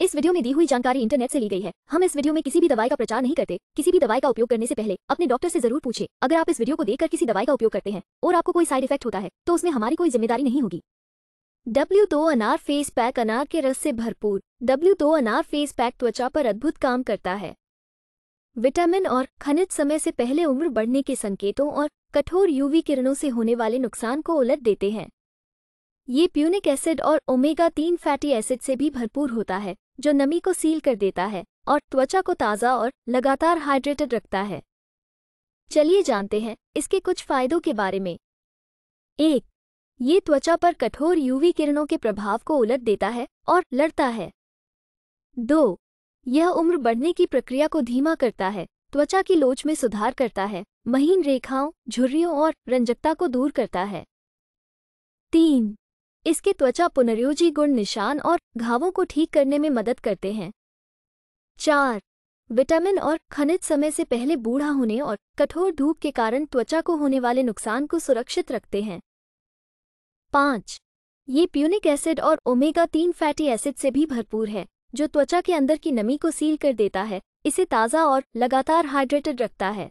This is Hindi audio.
इस वीडियो में दी हुई जानकारी इंटरनेट से ली गई है हम इस वीडियो में किसी भी दवाई का प्रचार नहीं करते किसी भी दवाई का उपयोग करने से पहले अपने डॉक्टर से जरूर पूछे अगर आप इस वीडियो को देखकर किसी दवाई का उपयोग करते हैं और आपको कोई साइड इफेक्ट होता है तो उसमें हमारी कोई जिम्मेदारी नहीं होगी डब्ल्यू दो अनार फेस पैक अनार के रस से भरपूर डब्ल्यू दो अनार फेस पैक त्वचा पर अद्भुत काम करता है विटामिन और खनिज समय से पहले उम्र बढ़ने के संकेतों और कठोर यूवी किरणों से होने वाले नुकसान को उलट देते हैं ये प्यूनिक एसिड और ओमेगा तीन फैटी एसिड से भी भरपूर होता है जो नमी को सील कर देता है और त्वचा को ताज़ा और लगातार हाइड्रेटेड रखता है चलिए जानते हैं इसके कुछ फायदों के बारे में एक ये त्वचा पर कठोर यूवी किरणों के प्रभाव को उलट देता है और लड़ता है दो यह उम्र बढ़ने की प्रक्रिया को धीमा करता है त्वचा की लोच में सुधार करता है महीन रेखाओं झुर्रियों और रंजकता को दूर करता है तीन इसके त्वचा पुनर्योजी गुण निशान और घावों को ठीक करने में मदद करते हैं चार विटामिन और खनिज समय से पहले बूढ़ा होने और कठोर धूप के कारण त्वचा को होने वाले नुकसान को सुरक्षित रखते हैं पाँच ये प्यूनिक एसिड और ओमेगा तीन फैटी एसिड से भी भरपूर है जो त्वचा के अंदर की नमी को सील कर देता है इसे ताज़ा और लगातार हाइड्रेटेड रखता है